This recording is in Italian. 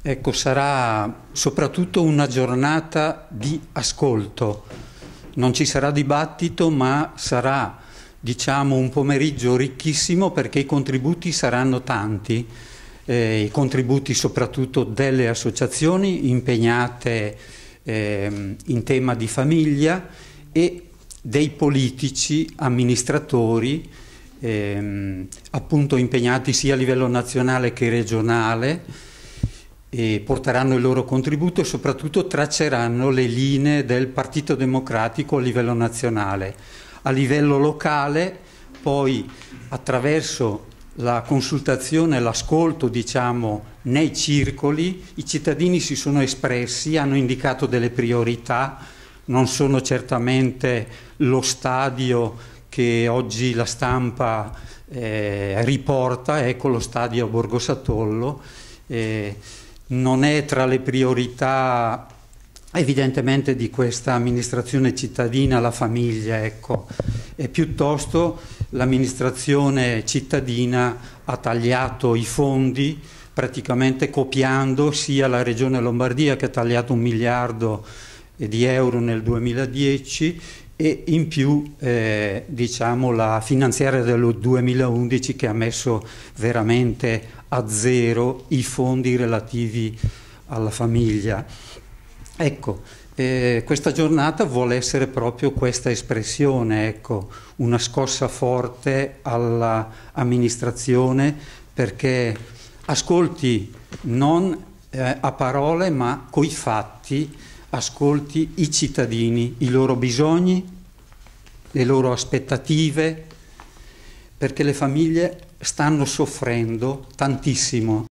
Ecco, sarà soprattutto una giornata di ascolto. Non ci sarà dibattito, ma sarà diciamo un pomeriggio ricchissimo perché i contributi saranno tanti, eh, i contributi soprattutto delle associazioni impegnate eh, in tema di famiglia e dei politici, amministratori, eh, appunto impegnati sia a livello nazionale che regionale e porteranno il loro contributo e soprattutto tracceranno le linee del Partito Democratico a livello nazionale. A livello locale poi attraverso la consultazione, l'ascolto diciamo, nei circoli, i cittadini si sono espressi, hanno indicato delle priorità, non sono certamente lo stadio che oggi la stampa eh, riporta, ecco lo stadio Borgo Satollo. Eh, non è tra le priorità evidentemente di questa amministrazione cittadina la famiglia, ecco, e piuttosto l'amministrazione cittadina ha tagliato i fondi praticamente copiando sia la regione Lombardia che ha tagliato un miliardo di euro nel 2010 e in più eh, diciamo, la finanziaria dello 2011 che ha messo veramente a zero i fondi relativi alla famiglia. Ecco, eh, questa giornata vuole essere proprio questa espressione, ecco, una scossa forte all'amministrazione perché ascolti non eh, a parole ma coi fatti ascolti i cittadini, i loro bisogni, le loro aspettative, perché le famiglie stanno soffrendo tantissimo.